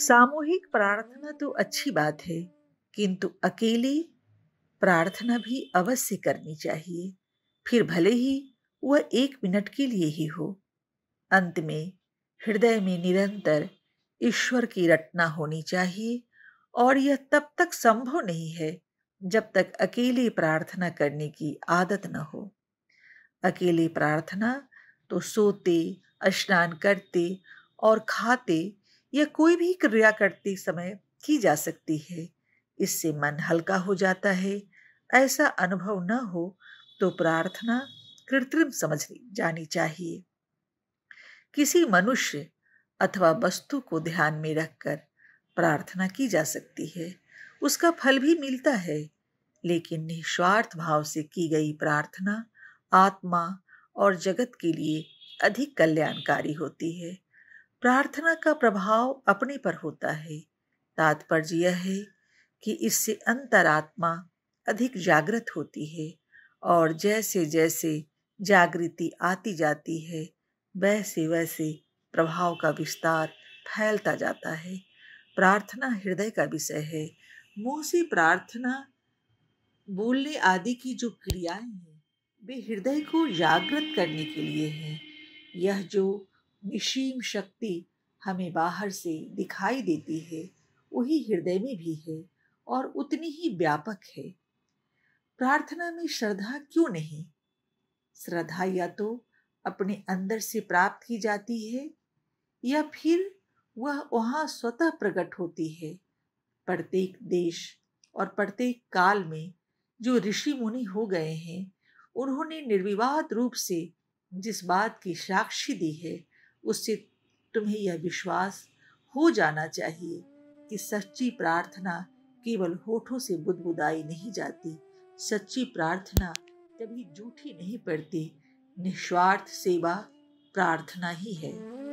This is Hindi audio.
सामूहिक प्रार्थना तो अच्छी बात है किंतु अकेले प्रार्थना भी अवश्य करनी चाहिए फिर भले ही वह एक मिनट के लिए ही हो अंत में हृदय में निरंतर ईश्वर की रटना होनी चाहिए और यह तब तक संभव नहीं है जब तक अकेले प्रार्थना करने की आदत न हो अकेले प्रार्थना तो सोते स्नान करते और खाते या कोई भी क्रिया करते समय की जा सकती है इससे मन हल्का हो जाता है ऐसा अनुभव न हो तो प्रार्थना कृत्रिम समझ जानी चाहिए किसी मनुष्य अथवा वस्तु को ध्यान में रखकर प्रार्थना की जा सकती है उसका फल भी मिलता है लेकिन निस्वार्थ भाव से की गई प्रार्थना आत्मा और जगत के लिए अधिक कल्याणकारी होती है प्रार्थना का प्रभाव अपने पर होता है तात्पर्य यह है कि इससे अंतरात्मा अधिक जागृत होती है और जैसे जैसे जागृति आती जाती है वैसे वैसे प्रभाव का विस्तार फैलता जाता है प्रार्थना हृदय का विषय है मुंह से प्रार्थना बोलने आदि की जो क्रियाएं हैं वे हृदय को जागृत करने के लिए हैं यह जो निशीम शक्ति हमें बाहर से दिखाई देती है वही हृदय में भी है और उतनी ही व्यापक है प्रार्थना में श्रद्धा क्यों नहीं श्रद्धा या तो अपने अंदर से प्राप्त की जाती है या फिर वह वहाँ स्वतः प्रकट होती है प्रत्येक देश और प्रत्येक काल में जो ऋषि मुनि हो गए हैं उन्होंने निर्विवाद रूप से जिस बात की साक्षी दी है उससे तुम्हें यह विश्वास हो जाना चाहिए कि सच्ची प्रार्थना केवल होठों से बुदबुदाई नहीं जाती सच्ची प्रार्थना कभी जूठी नहीं पड़ती निस्वार्थ सेवा प्रार्थना ही है